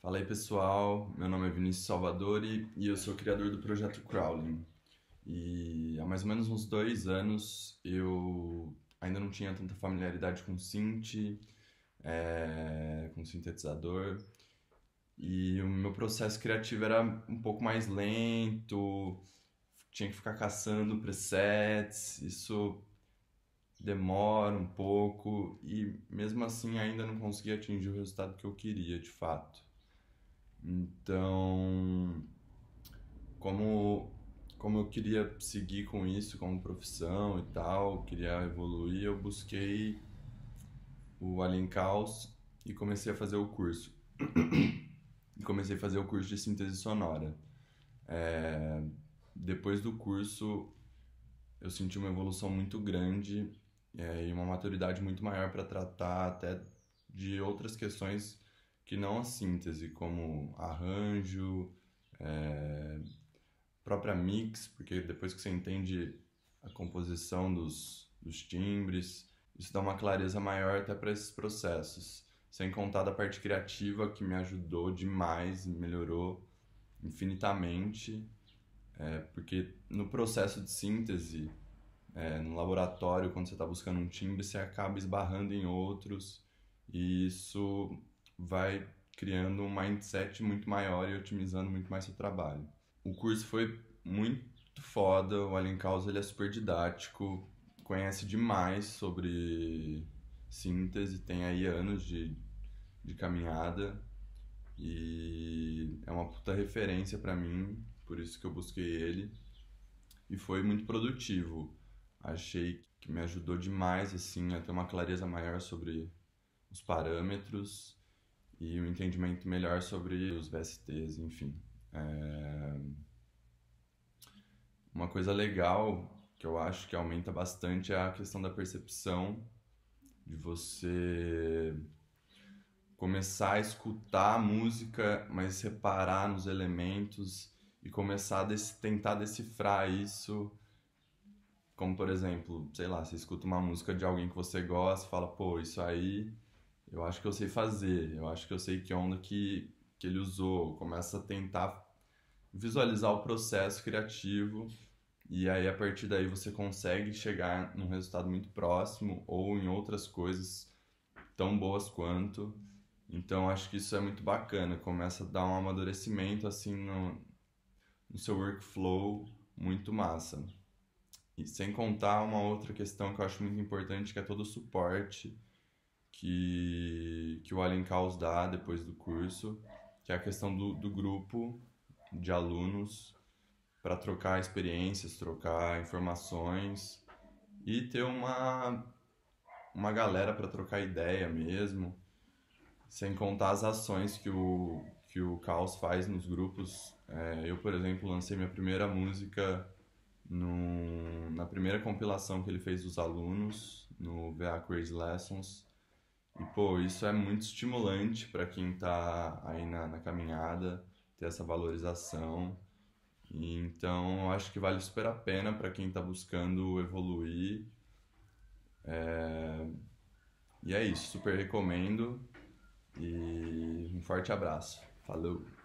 Fala aí pessoal, meu nome é Vinícius Salvadori e eu sou criador do projeto Crowling. E há mais ou menos uns dois anos eu ainda não tinha tanta familiaridade com synth, é, com sintetizador, e o meu processo criativo era um pouco mais lento, tinha que ficar caçando presets, isso demora um pouco e mesmo assim ainda não conseguia atingir o resultado que eu queria de fato. Então, como como eu queria seguir com isso como profissão e tal, queria evoluir, eu busquei o Alien Caos e comecei a fazer o curso. e comecei a fazer o curso de síntese sonora. É, depois do curso, eu senti uma evolução muito grande é, e uma maturidade muito maior para tratar até de outras questões que não a síntese, como arranjo, é, própria mix, porque depois que você entende a composição dos, dos timbres, isso dá uma clareza maior até para esses processos. Sem contar da parte criativa que me ajudou demais, melhorou infinitamente, é, porque no processo de síntese, é, no laboratório, quando você está buscando um timbre, você acaba esbarrando em outros, e isso vai criando um mindset muito maior e otimizando muito mais seu trabalho. O curso foi muito foda, o Alan Causa ele é super didático, conhece demais sobre síntese, tem aí anos de, de caminhada e é uma puta referência para mim, por isso que eu busquei ele e foi muito produtivo. Achei que me ajudou demais assim a ter uma clareza maior sobre os parâmetros e um entendimento melhor sobre os VSTs, enfim. É... Uma coisa legal que eu acho que aumenta bastante é a questão da percepção de você começar a escutar a música, mas reparar nos elementos e começar a tentar decifrar isso. Como, por exemplo, sei lá, você escuta uma música de alguém que você gosta e fala, pô, isso aí eu acho que eu sei fazer, eu acho que eu sei que é onda que, que ele usou. Começa a tentar visualizar o processo criativo e aí a partir daí você consegue chegar num resultado muito próximo ou em outras coisas tão boas quanto. Então acho que isso é muito bacana, começa a dar um amadurecimento assim no, no seu workflow muito massa. E sem contar uma outra questão que eu acho muito importante, que é todo o suporte que, que o Alien Caos dá depois do curso, que é a questão do, do grupo de alunos para trocar experiências, trocar informações e ter uma, uma galera para trocar ideia mesmo, sem contar as ações que o, que o Caos faz nos grupos. É, eu, por exemplo, lancei minha primeira música no, na primeira compilação que ele fez dos alunos, no VA Crazy Lessons, e, pô, isso é muito estimulante para quem tá aí na, na, caminhada, ter essa valorização. E, então, acho que vale super a pena para quem tá buscando evoluir. É... E é isso, super recomendo. E um forte abraço. Falou!